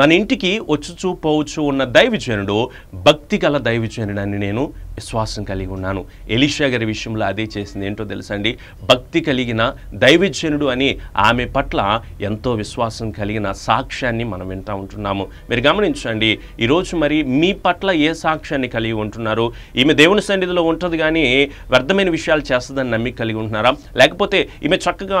మన ఇంటికి వచ్చుచూ పోవచ్చు ఉన్న దైవజనుడు భక్తి గల దైవజనుడని నేను విశ్వాసం కలిగి ఉన్నాను ఎలిషా గారి విషయంలో అదే చేసింది ఏంటో తెలుసండి భక్తి కలిగిన దైవజనుడు అని ఆమె పట్ల ఎంతో విశ్వాసం కలిగిన సాక్ష్యాన్ని మనం వింటూ ఉంటున్నాము మీరు గమనించండి ఈరోజు మరి మీ పట్ల ఏ సాక్ష్యాన్ని కలిగి ఉంటున్నారు ఈమె దేవుని సన్నిధిలో ఉంటుంది కానీ వ్యర్థమైన విషయాలు చేస్తుందని నమ్మి కలిగి ఉంటున్నారా లేకపోతే ఈమె చక్కగా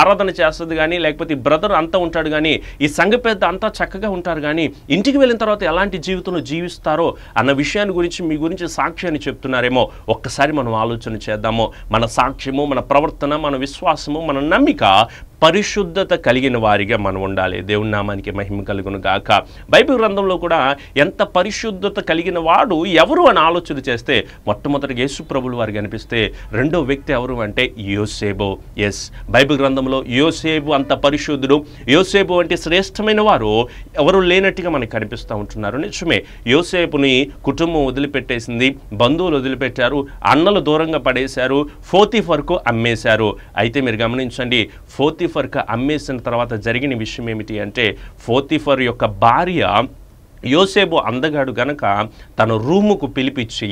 ఆరాధన చేస్తుంది కానీ లేకపోతే బ్రదర్ అంతా ఉంటాడు కానీ ఈ సంఘ పెద్ద అంతా చక్కగా ఉంటారు కానీ ఇంటికి వెళ్ళిన తర్వాత ఎలాంటి జీవితంలో జీవిస్తారో అన్న విషయాన్ని గురించి మీ గురించి సాక్ష్యం సాక్షి అని చెప్తున్నారేమో ఒక్కసారి మనం ఆలోచన చేద్దాము మన సాక్ష్యము మన ప్రవర్తన మన విశ్వాసము మన నమ్మిక పరిశుద్ధత కలిగిన వారిగా మనం ఉండాలి దేవుని నామానికి మహిమ కలుగును గాక బైబిల్ గ్రంథంలో కూడా ఎంత పరిశుద్ధత కలిగిన వాడు ఎవరు అని ఆలోచన చేస్తే మొట్టమొదటి యేసు ప్రభులు వారికి కనిపిస్తే రెండో వ్యక్తి ఎవరు అంటే యోసేబు ఎస్ బైబిల్ గ్రంథంలో యోసేబు అంత పరిశుద్ధుడు యోసేబు అంటే శ్రేష్టమైన వారు ఎవరు లేనట్టుగా మనకు కనిపిస్తూ ఉంటున్నారు నిజమే యోసేపుని కుటుంబం వదిలిపెట్టేసింది బంధువులు వదిలిపెట్టారు అన్నలు దూరంగా పడేశారు ఫోతిఫర్కు అమ్మేశారు అయితే మీరు గమనించండి ఫోతిఫర్ పోతిఫర్కి అమ్మేసిన తర్వాత జరిగిన విషయం ఏమిటి అంటే పోతిఫర్ యొక్క భార్య యోసేపు అందగాడు గనక తన రూముకు పిలిపించి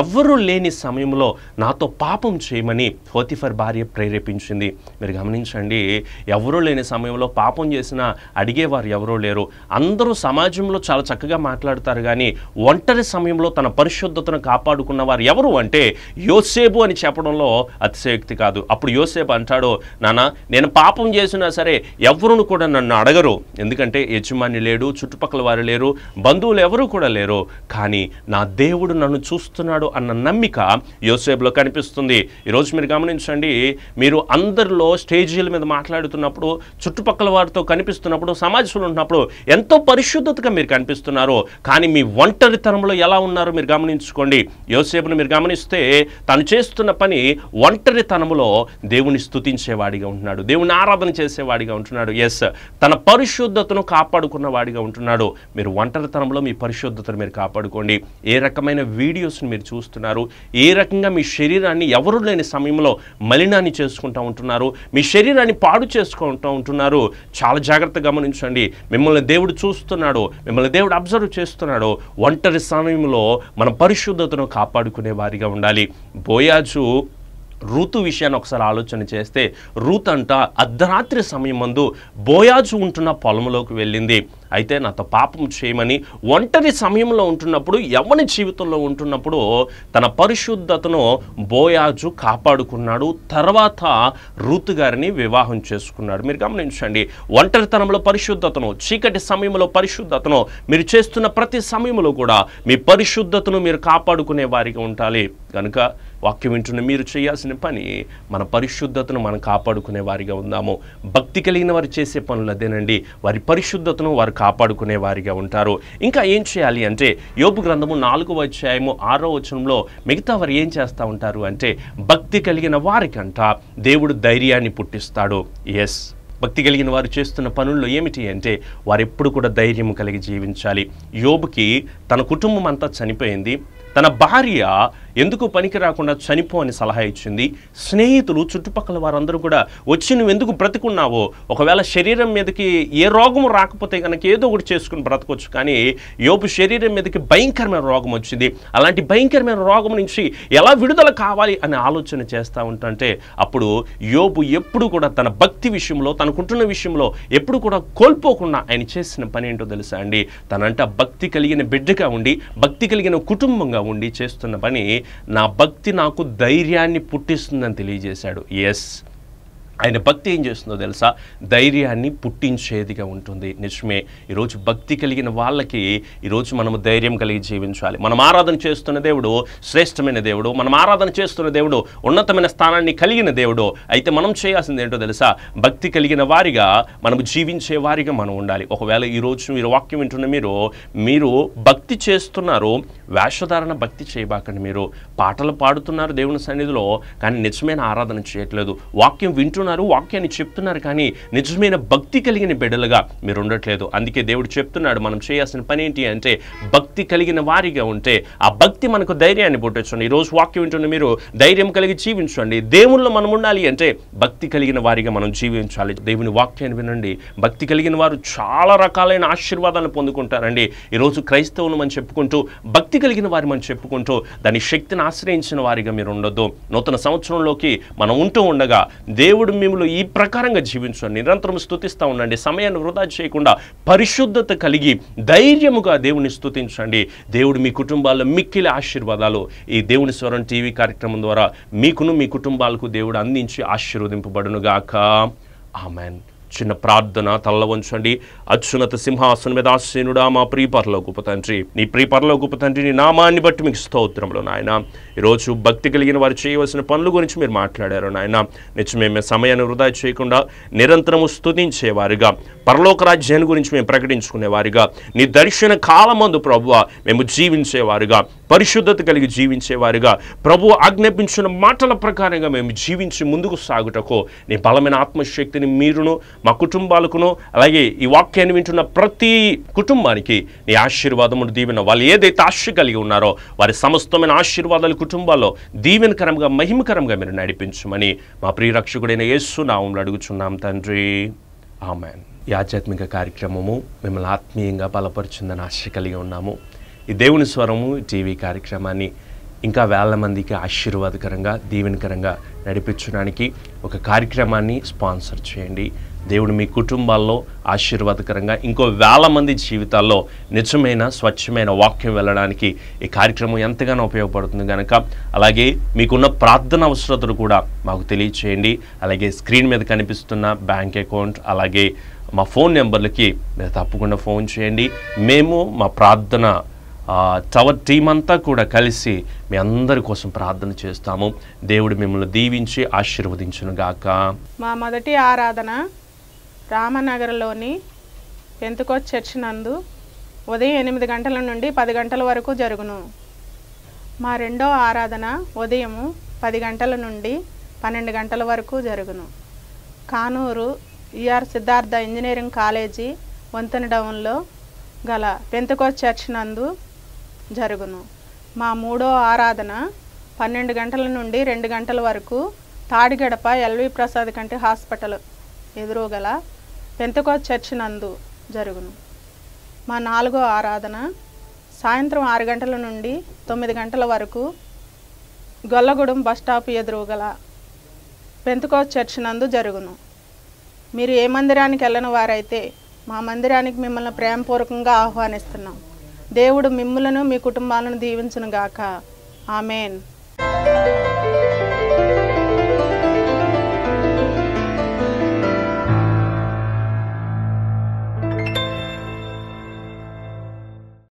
ఎవ్వరూ లేని సమయంలో నాతో పాపం చేయమని ఫోతిఫర్ భార్య ప్రేరేపించింది మీరు గమనించండి ఎవరూ లేని సమయంలో పాపం చేసినా అడిగేవారు ఎవరూ లేరు అందరూ సమాజంలో చాలా చక్కగా మాట్లాడతారు కానీ ఒంటరి సమయంలో తన పరిశుద్ధతను కాపాడుకున్న వారు ఎవరు అంటే యోసేపు అని చెప్పడంలో అతిశయోక్తి కాదు అప్పుడు యోసేపు అంటాడు నాన్న నేను పాపం చేసినా సరే ఎవరును కూడా నన్ను అడగరు ఎందుకంటే యజమాని లేడు చుట్టుపక్కల వారు లేరు బంధువులు ఎవరూ కూడా లేరు కానీ నా దేవుడు నన్ను చూస్తున్నాడు అన్న నమ్మిక యోసేపులో కనిపిస్తుంది ఈరోజు మీరు గమనించండి మీరు అందరిలో స్టేజీల మీద మాట్లాడుతున్నప్పుడు చుట్టుపక్కల వారితో కనిపిస్తున్నప్పుడు సమాజంలో ఉన్నప్పుడు ఎంతో పరిశుద్ధతగా మీరు కనిపిస్తున్నారు కానీ మీ ఒంటరితనంలో ఎలా ఉన్నారో మీరు గమనించుకోండి యోసేపును మీరు గమనిస్తే తను చేస్తున్న పని ఒంటరితనంలో దేవుని స్థుతించేవాడిగా ఉంటున్నాడు దేవుని ఆరాధన చేసేవాడిగా ఉంటున్నాడు ఎస్ తన పరిశుద్ధతను కాపాడుకున్నవాడిగా ఉంటున్నాడు మీరు ఒంటరి ఒంటరితనంలో మీ పరిశుద్ధతను మీరు కాపాడుకోండి ఏ రకమైన వీడియోస్ని మీరు చూస్తున్నారు ఏ రకంగా మీ శరీరాన్ని ఎవరు లేని సమయంలో మలినాన్ని చేసుకుంటూ ఉంటున్నారు మీ శరీరాన్ని పాడు చేసుకుంటూ ఉంటున్నారు చాలా జాగ్రత్త గమనించండి మిమ్మల్ని దేవుడు చూస్తున్నాడు మిమ్మల్ని దేవుడు అబ్జర్వ్ చేస్తున్నాడు ఒంటరి సమయంలో మన పరిశుద్ధతను కాపాడుకునే వారిగా ఉండాలి బోయాజు రూతు విషయాన్ని ఒకసారి ఆలోచన చేస్తే రూత్ అంట అర్ధరాత్రి సమయం ముందు బోయాజు ఉంటున్న పొలంలోకి వెళ్ళింది అయితే నాతో పాపం చేయమని ఒంటరి సమయంలో ఉంటున్నప్పుడు ఎవని జీవితంలో ఉంటున్నప్పుడు తన పరిశుద్ధతను బోయాజు కాపాడుకున్నాడు తర్వాత రూతు గారిని వివాహం చేసుకున్నాడు మీరు గమనించండి ఒంటరితనంలో పరిశుద్ధతను చీకటి సమయంలో పరిశుద్ధతను మీరు చేస్తున్న ప్రతి సమయంలో కూడా మీ పరిశుద్ధతను మీరు కాపాడుకునే వారికి ఉండాలి కనుక వాక్యం వింటున్న మీరు చేయాల్సిన పని మన పరిశుద్ధతను మనం కాపాడుకునే వారిగా ఉందాము భక్తి కలిగిన వారు చేసే పనులు అదేనండి వారి పరిశుద్ధతను వారు కాపాడుకునే వారిగా ఉంటారు ఇంకా ఏం చేయాలి అంటే యోపు గ్రంథము నాలుగవ అధ్యాయము ఆరో వచనంలో మిగతా వారు ఏం చేస్తూ ఉంటారు అంటే భక్తి కలిగిన వారికంట దేవుడు ధైర్యాన్ని పుట్టిస్తాడు ఎస్ భక్తి కలిగిన వారు చేస్తున్న పనుల్లో ఏమిటి అంటే వారు ఎప్పుడు కూడా ధైర్యం కలిగి జీవించాలి యోబుకి తన కుటుంబం అంతా చనిపోయింది తన భార్య ఎందుకు పనికి రాకుండా చనిపో అని సలహా ఇచ్చింది స్నేహితులు చుట్టుపక్కల వారందరూ కూడా వచ్చి నువ్వు ఎందుకు బ్రతుకున్నావో ఒకవేళ శరీరం మీదకి ఏ రోగం రాకపోతే కనుక ఏదో ఒకటి చేసుకుని బ్రతకొచ్చు కానీ యోపు శరీరం మీదకి భయంకరమైన రోగం వచ్చింది అలాంటి భయంకరమైన రోగం నుంచి ఎలా విడుదల కావాలి అనే ఆలోచన చేస్తూ ఉంటుంటే అప్పుడు యోపు ఎప్పుడు కూడా తన భక్తి విషయంలో తనకుంటున్న విషయంలో ఎప్పుడు కూడా కోల్పోకుండా ఆయన చేసిన పని ఏంటో తెలుసా అండి తనంట భక్తి కలిగిన బిడ్డగా ఉండి భక్తి కలిగిన కుటుంబంగా ఉండి చేస్తున్న పని నా భక్తి నాకు ధైర్యాన్ని పుట్టిస్తుందని తెలియజేశాడు ఎస్ ఆయన భక్తి ఏం చేస్తుందో తెలుసా ధైర్యాన్ని పుట్టించేదిగా ఉంటుంది నిజమే ఈరోజు భక్తి కలిగిన వాళ్ళకి ఈరోజు మనము ధైర్యం కలిగి జీవించాలి మనం ఆరాధన చేస్తున్న దేవుడు శ్రేష్టమైన దేవుడు మనం ఆరాధన చేస్తున్న దేవుడు ఉన్నతమైన స్థానాన్ని కలిగిన దేవుడు అయితే మనం చేయాల్సింది ఏంటో తెలుసా భక్తి కలిగిన వారిగా మనం జీవించే వారిగా మనం ఉండాలి ఒకవేళ ఈరోజు మీరు వాక్యం వింటున్న మీరు మీరు భక్తి చేస్తున్నారు వేషధారణ భక్తి చేయబాకండి మీరు పాటలు పాడుతున్నారు దేవుని సన్నిధిలో కానీ నిజమైన ఆరాధన చేయట్లేదు వాక్యం వింటున్న చెప్తున్నారు వాక్యాన్ని చెప్తున్నారు కానీ నిజమైన భక్తి కలిగిన బిడ్డలుగా మీరు ఉండట్లేదు అందుకే దేవుడు చెప్తున్నాడు మనం చేయాల్సిన పని ఏంటి అంటే భక్తి కలిగిన వారిగా ఉంటే ఆ భక్తి మనకు ధైర్యాన్ని పుట్టించండి ఈరోజు వాక్యం వింటుండే మీరు ధైర్యం కలిగి జీవించండి దేవుళ్ళు మనం ఉండాలి అంటే భక్తి కలిగిన వారిగా మనం జీవించాలి దేవుని వాక్యాన్ని వినండి భక్తి కలిగిన వారు చాలా రకాలైన ఆశీర్వాదాలను పొందుకుంటారండి ఈరోజు క్రైస్తవులు మనం చెప్పుకుంటూ భక్తి కలిగిన వారి మనం చెప్పుకుంటూ దాని శక్తిని ఆశ్రయించిన వారిగా మీరు ఉండొద్దు నూతన సంవత్సరంలోకి మనం ఉంటూ ఉండగా దేవుడు గమ్యంలో ఈ ప్రకారంగా జీవించండి నిరంతరం స్థుతిస్తూ ఉండండి సమయాన్ని వృధా చేయకుండా పరిశుద్ధత కలిగి ధైర్యముగా దేవుని స్థుతించండి దేవుడు మీ కుటుంబాల్లో మిక్కిలి ఆశీర్వాదాలు ఈ దేవుని స్వరం టీవీ కార్యక్రమం ద్వారా మీకును మీ కుటుంబాలకు దేవుడు అందించి ఆశీర్వదింపబడునుగాక ఆమెన్ చిన్న ప్రార్థన తల్ల వంచండి అత్యున్నత సింహాసనం మీద ఆశీనుడా మా ప్రియ గొప్ప తండ్రి నీ ప్రియ గొప్ప తండ్రి నీ నామాన్ని బట్టి మీకు స్తోత్రంలో నాయన ఈరోజు భక్తి కలిగిన వారు చేయవలసిన పనుల గురించి మీరు మాట్లాడారు నాయన నిజమే మేము సమయాన్ని వృధా చేయకుండా నిరంతరము స్థుతించేవారుగా పరలోక రాజ్యాన్ని గురించి మేము ప్రకటించుకునేవారుగా నీ దర్శన కాలమందు ప్రభువ మేము జీవించేవారుగా పరిశుద్ధత కలిగి జీవించేవారుగా ప్రభు ఆజ్ఞాపించిన మాటల ప్రకారంగా మేము జీవించి ముందుకు సాగుటకు నీ బలమైన ఆత్మశక్తిని మీరును మా కుటుంబాలకును అలాగే ఈ వాక్యాన్ని వింటున్న ప్రతి కుటుంబానికి నీ ఆశీర్వాదము దీవెన వాళ్ళు ఏదైతే ఆశ కలిగి ఉన్నారో వారి సమస్తమైన ఆశీర్వాదాలు కుటుంబాల్లో దీవెనకరంగా మహిమకరంగా మీరు నడిపించమని మా ప్రియరక్షకుడైన యేసునామంలో అడుగుచున్నాం తండ్రి ఆమెన్ ఈ ఆధ్యాత్మిక కార్యక్రమము మిమ్మల్ని ఆత్మీయంగా బలపరుచుందని ఆశ కలిగి ఉన్నాము ఈ దేవుని స్వరము టీవీ కార్యక్రమాన్ని ఇంకా వేల మందికి ఆశీర్వాదకరంగా దీవెనకరంగా నడిపించడానికి ఒక కార్యక్రమాన్ని స్పాన్సర్ చేయండి దేవుడు మీ కుటుంబాల్లో ఆశీర్వాదకరంగా ఇంకో వేల మంది జీవితాల్లో నిజమైన స్వచ్ఛమైన వాక్యం వెళ్ళడానికి ఈ కార్యక్రమం ఎంతగానో ఉపయోగపడుతుంది కనుక అలాగే మీకున్న ప్రార్థన అవసరతలు కూడా మాకు తెలియచేయండి అలాగే స్క్రీన్ మీద కనిపిస్తున్న బ్యాంక్ అకౌంట్ అలాగే మా ఫోన్ నెంబర్లకి మీరు తప్పకుండా ఫోన్ చేయండి మేము మా ప్రార్థన టవర్ టీం అంతా కూడా కలిసి మీ అందరి కోసం ప్రార్థన చేస్తాము దేవుడు మిమ్మల్ని దీవించి ఆశీర్వదించును గాక మా మొదటి ఆరాధన రామనగర్లోని పెంతుకోత్ చర్చ్ నందు ఉదయం ఎనిమిది గంటల నుండి పది గంటల వరకు జరుగును మా రెండో ఆరాధన ఉదయము పది గంటల నుండి పన్నెండు గంటల వరకు జరుగును Kanuru E R Siddhartha engineering college వంతెన డౌన్లో గల పెంతకోస్ చర్చ్ నందు జరుగును మా మూడో ఆరాధన పన్నెండు గంటల నుండి రెండు గంటల వరకు తాడిగడప ఎల్వి ప్రసాద్ కంటి హాస్పిటల్ ఎదురుగల పెంతకో చర్చ్ నందు జరుగును మా నాలుగో ఆరాధన సాయంత్రం ఆరు గంటల నుండి తొమ్మిది గంటల వరకు గొల్లగూడెం బస్టాప్ ఎదురు గల పెంతకో చర్చ్ నందు జరుగును మీరు ఏ మందిరానికి వెళ్ళని వారైతే మా మందిరానికి మిమ్మల్ని ప్రేమపూర్వకంగా ఆహ్వానిస్తున్నాం దేవుడు మిమ్ములను మీ కుటుంబాలను గాక ఆమెన్